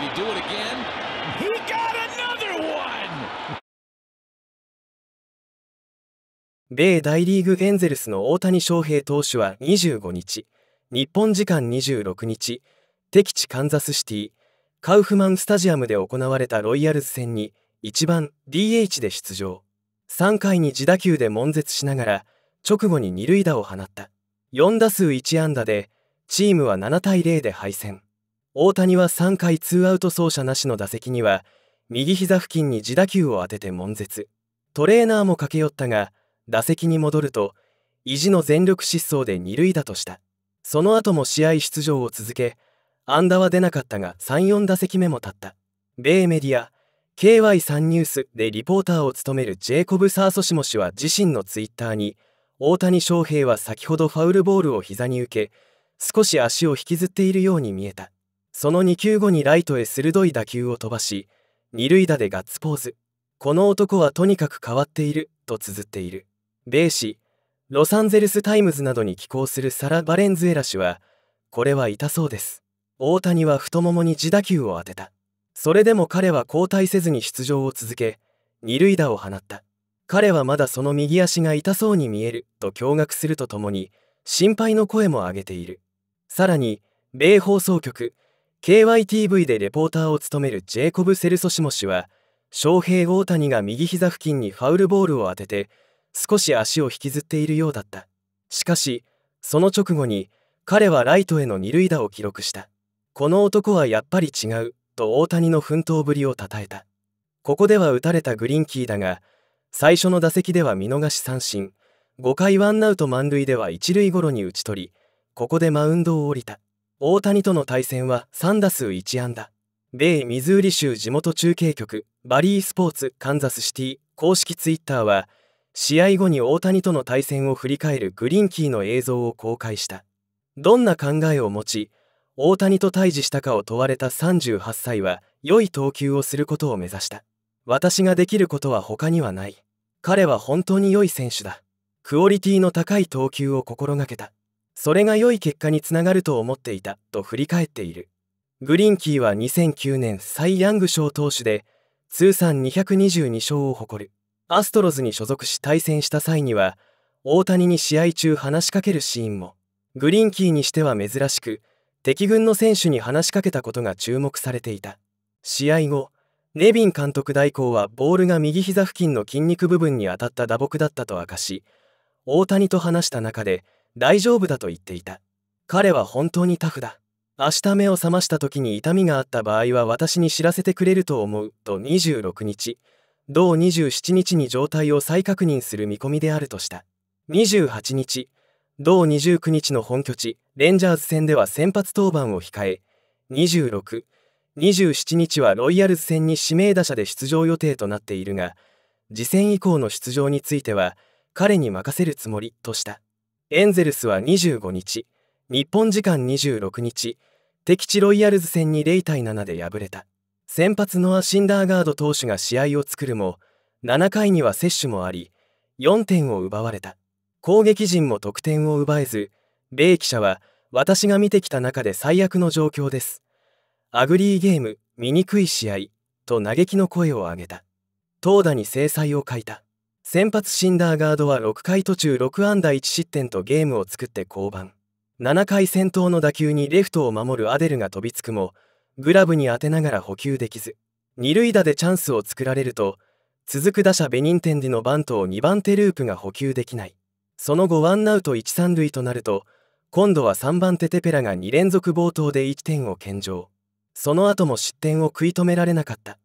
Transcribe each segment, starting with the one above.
Did he do it again? He got another one! 米大リーグエンゼルスの大谷翔平投手は25日、日本時間26日、敵地カンザスシティ、カウフマンスタジアムで行われたロイヤルズ戦に1番 DH で出場。3回に自打球で悶絶しながら、直後に二塁打を放った。4打数1安打で、チームは7対0で敗戦。大谷は3回ツーアウト走者なしの打席には右膝付近に自打球を当てて悶絶トレーナーも駆け寄ったが打席に戻ると意地の全力疾走で二塁打としたその後も試合出場を続け安打は出なかったが34打席目も立った米メディア KY3 ニュースでリポーターを務めるジェイコブ・サーソシモ氏は自身のツイッターに大谷翔平は先ほどファウルボールを膝に受け少し足を引きずっているように見えたその2球後にライトへ鋭い打球を飛ばし二塁打でガッツポーズこの男はとにかく変わっていると綴っている米紙ロサンゼルス・タイムズなどに寄稿するサラ・バレンズエラ氏はこれは痛そうです大谷は太ももに自打球を当てたそれでも彼は交代せずに出場を続け二塁打を放った彼はまだその右足が痛そうに見えると驚愕するとともに心配の声も上げているさらに米放送局 KYTV でレポーターを務めるジェイコブ・セルソシモ氏は翔平大谷が右膝付近にファウルボールを当てて少し足を引きずっているようだったしかしその直後に彼はライトへの二塁打を記録したこの男はやっぱり違うと大谷の奮闘ぶりをたたえたここでは打たれたグリンキーだが最初の打席では見逃し三振5回ワンアウト満塁では一塁ごろに打ち取りここでマウンドを降りた大谷との対戦は3打数1安打米ミズーリ州地元中継局バリースポーツカンザスシティ公式ツイッターは試合後に大谷との対戦を振り返るグリンキーの映像を公開したどんな考えを持ち大谷と対峙したかを問われた38歳は良い投球をすることを目指した私ができることは他にはない彼は本当に良い選手だクオリティの高い投球を心がけたそれが良い結果につながると思っていたと振り返っているグリンキーは2009年サイ・ヤング賞投手で通算222勝を誇るアストロズに所属し対戦した際には大谷に試合中話しかけるシーンもグリンキーにしては珍しく敵軍の選手に話しかけたことが注目されていた試合後ネビン監督代行はボールが右膝付近の筋肉部分に当たった打撲だったと明かし大谷と話した中で「大丈夫だと言っていた彼は本当にタフだ明日目を覚ました時に痛みがあった場合は私に知らせてくれると思うと26日同27日に状態を再確認する見込みであるとした28日同29日の本拠地レンジャーズ戦では先発登板を控え26 27日はロイヤルズ戦に指名打者で出場予定となっているが次戦以降の出場については彼に任せるつもりとしたエンゼルスは25日日本時間26日敵地ロイヤルズ戦に0対7で敗れた先発のアシンダーガード投手が試合を作るも7回には接種もあり4点を奪われた攻撃陣も得点を奪えず米記者は私が見てきた中で最悪の状況ですアグリーゲーム醜い試合と嘆きの声を上げた投打に制裁を欠いた先発シンダーガードは6回途中6安打1失点とゲームを作って降板7回先頭の打球にレフトを守るアデルが飛びつくもグラブに当てながら補給できず二塁打でチャンスを作られると続く打者ベニンテンディのバントを2番手ループが補給できないその後ワンアウト1、3塁となると今度は3番手テペラが2連続冒頭で1点を献上その後も失点を食い止められなかった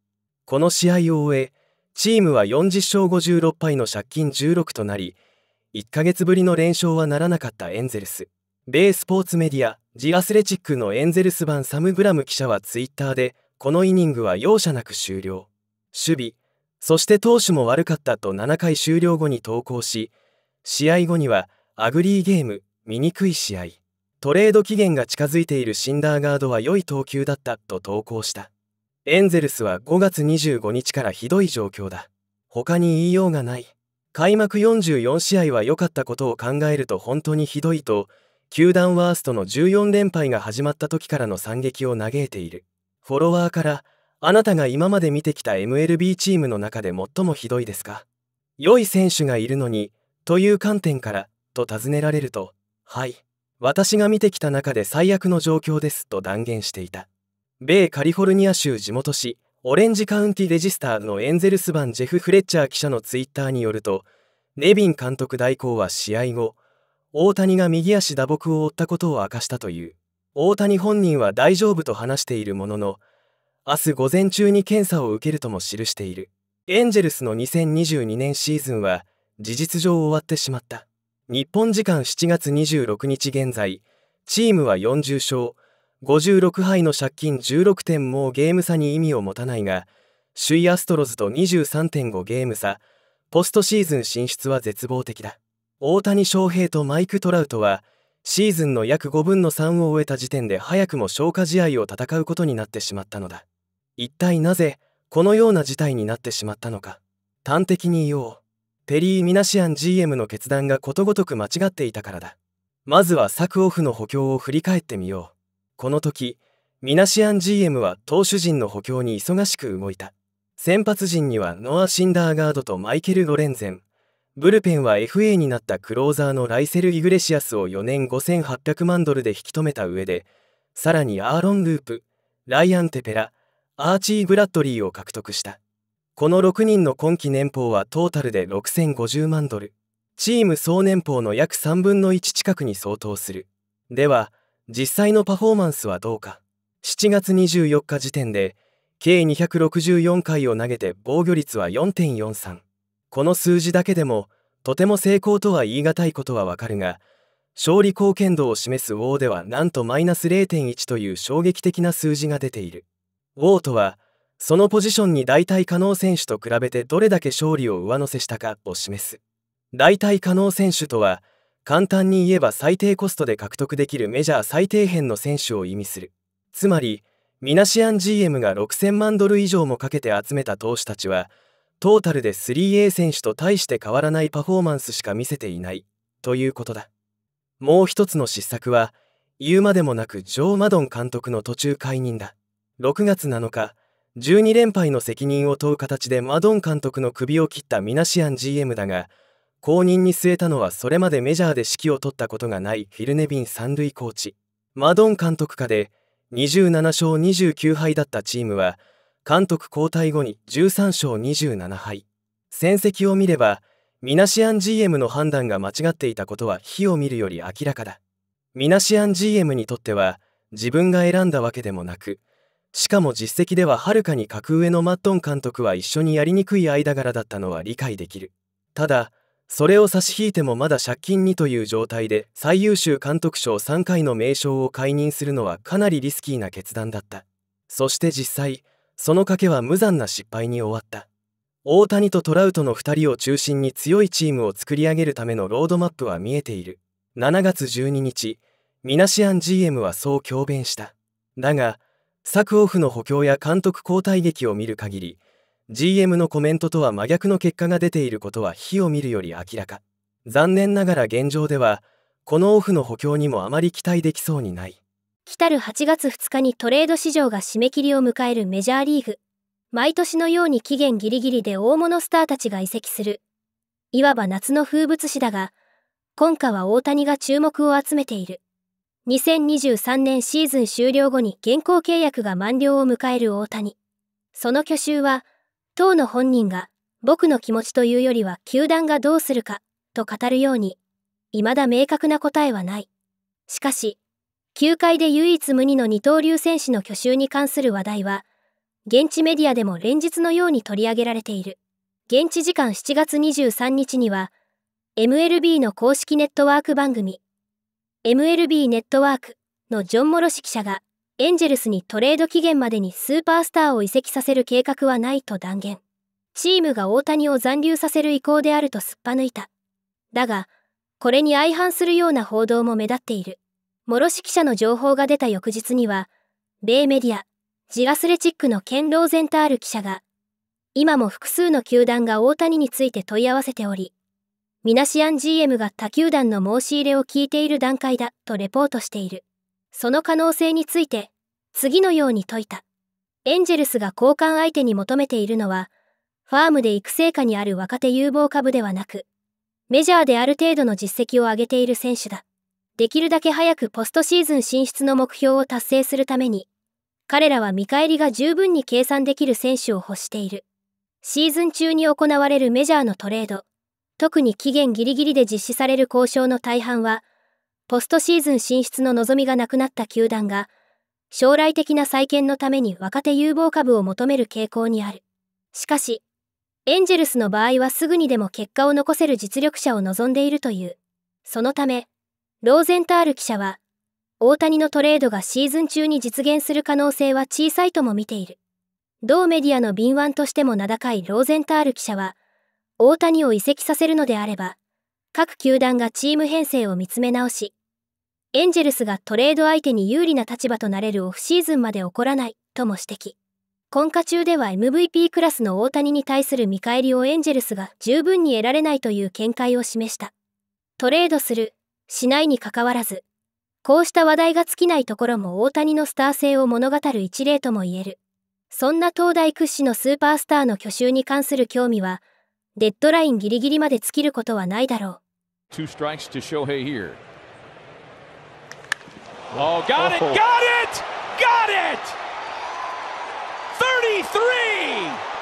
この試合を終えチームは40勝56敗の借金16となり1ヶ月ぶりの連勝はならなかったエンゼルス米スポーツメディアジアスレチックのエンゼルス版サム・グラム記者はツイッターでこのイニングは容赦なく終了守備そして投手も悪かったと7回終了後に投稿し試合後にはアグリーゲーム醜い試合トレード期限が近づいているシンダーガードは良い投球だったと投稿したエンゼルスは5月25日からひどい状況だ。他に言いようがない。開幕44試合は良かったことを考えると本当にひどいと、球団ワーストの14連敗が始まった時からの惨劇を嘆いている。フォロワーから、あなたが今まで見てきた MLB チームの中で最もひどいですか良い選手がいるのに、という観点から、と尋ねられると、はい、私が見てきた中で最悪の状況ですと断言していた。米カリフォルニア州地元紙オレンジカウンティ・レジスターのエンゼルス版ジェフ・フレッチャー記者のツイッターによるとネビン監督代行は試合後大谷が右足打撲を負ったことを明かしたという大谷本人は大丈夫と話しているものの明日午前中に検査を受けるとも記しているエンジェルスの2022年シーズンは事実上終わってしまった日本時間7月26日現在チームは40勝56敗の借金16点もゲーム差に意味を持たないが首位アストロズと23.5ゲーム差ポストシーズン進出は絶望的だ大谷翔平とマイク・トラウトはシーズンの約5分の3を終えた時点で早くも消化試合を戦うことになってしまったのだ一体なぜこのような事態になってしまったのか端的に言おうペリー・ミナシアン GM の決断がことごとく間違っていたからだまずはサクオフの補強を振り返ってみようこの時ミナシアン GM は投手陣の補強に忙しく動いた先発陣にはノア・シンダーガードとマイケル・ロレンゼンブルペンは FA になったクローザーのライセル・イグレシアスを4年5800万ドルで引き止めた上でさらにアーロン・ループライアン・テペラアーチー・ブラッドリーを獲得したこの6人の今季年俸はトータルで6050万ドルチーム総年俸の約3分の1近くに相当するでは実際のパフォーマンスはどうか7月24日時点で計264回を投げて防御率は4.43この数字だけでもとても成功とは言い難いことはわかるが勝利貢献度を示す王ではなんとマイナス0.1という衝撃的な数字が出ている王とはそのポジションに代替可能選手と比べてどれだけ勝利を上乗せしたかを示す代替可能選手とは簡単に言えば最低コストで獲得できるメジャー最低辺の選手を意味するつまりミナシアン GM が6000万ドル以上もかけて集めた投手たちはトータルで 3A 選手と大して変わらないパフォーマンスしか見せていないということだもう一つの失策は言うまでもなくジョー・マドン監督の途中解任だ6月7日12連敗の責任を問う形でマドン監督の首を切ったミナシアン GM だが後任に据えたのはそれまでメジャーで指揮を執ったことがないフィルネビン三塁コーチマドン監督下で27勝29敗だったチームは監督交代後に13勝27敗戦績を見ればミナシアン GM の判断が間違っていたことは火を見るより明らかだミナシアン GM にとっては自分が選んだわけでもなくしかも実績でははるかに格上のマットン監督は一緒にやりにくい間柄だったのは理解できるただそれを差し引いてもまだ借金にという状態で最優秀監督賞3回の名称を解任するのはかなりリスキーな決断だったそして実際その賭けは無残な失敗に終わった大谷とトラウトの2人を中心に強いチームを作り上げるためのロードマップは見えている7月12日ミナシアン GM はそう強弁しただがサクオフの補強や監督交代劇を見る限り GM のコメントとは真逆の結果が出ていることは火を見るより明らか残念ながら現状ではこのオフの補強にもあまり期待できそうにない来たる8月2日にトレード市場が締め切りを迎えるメジャーリーグ毎年のように期限ギリギリで大物スターたちが移籍するいわば夏の風物詩だが今回は大谷が注目を集めている2023年シーズン終了後に現行契約が満了を迎える大谷その去就は当の本人が、僕の気持ちというよりは球団がどうするか、と語るように、未だ明確な答えはない。しかし、球界で唯一無二の二刀流選手の去就に関する話題は、現地メディアでも連日のように取り上げられている。現地時間7月23日には、MLB の公式ネットワーク番組、MLB ネットワークのジョン・モロシ記者が、エンジェルスにトレード期限までにスーパースターを移籍させる計画はないと断言。チームが大谷を残留させる意向であるとすっぱ抜いた。だが、これに相反するような報道も目立っている。諸氏記者の情報が出た翌日には、米メディア、ジラスレチックのケン・ローゼンタール記者が、今も複数の球団が大谷について問い合わせており、ミナシアン GM が他球団の申し入れを聞いている段階だとレポートしている。その可能性について次のように説いた。エンジェルスが交換相手に求めているのは、ファームで育成下にある若手有望株ではなく、メジャーである程度の実績を上げている選手だ。できるだけ早くポストシーズン進出の目標を達成するために、彼らは見返りが十分に計算できる選手を欲している。シーズン中に行われるメジャーのトレード、特に期限ギリギリで実施される交渉の大半は、ポストシーズン進出の望みがなくなった球団が、将来的な再建のために若手有望株を求める傾向にある。しかし、エンジェルスの場合はすぐにでも結果を残せる実力者を望んでいるという。そのため、ローゼンタール記者は、大谷のトレードがシーズン中に実現する可能性は小さいとも見ている。同メディアの敏腕としても名高いローゼンタール記者は、大谷を移籍させるのであれば、各球団がチーム編成を見つめ直し、エンジェルスがトレード相手に有利な立場となれるオフシーズンまで起こらないとも指摘。今夏中では MVP クラスの大谷に対する見返りをエンジェルスが十分に得られないという見解を示した。トレードする、しないにかかわらず、こうした話題が尽きないところも大谷のスター性を物語る一例とも言える。そんな東大屈指のスーパースターの去就に関する興味は、デッドラインギリギリまで尽きることはないだろう。Oh, got oh. it, got it, got it! 33!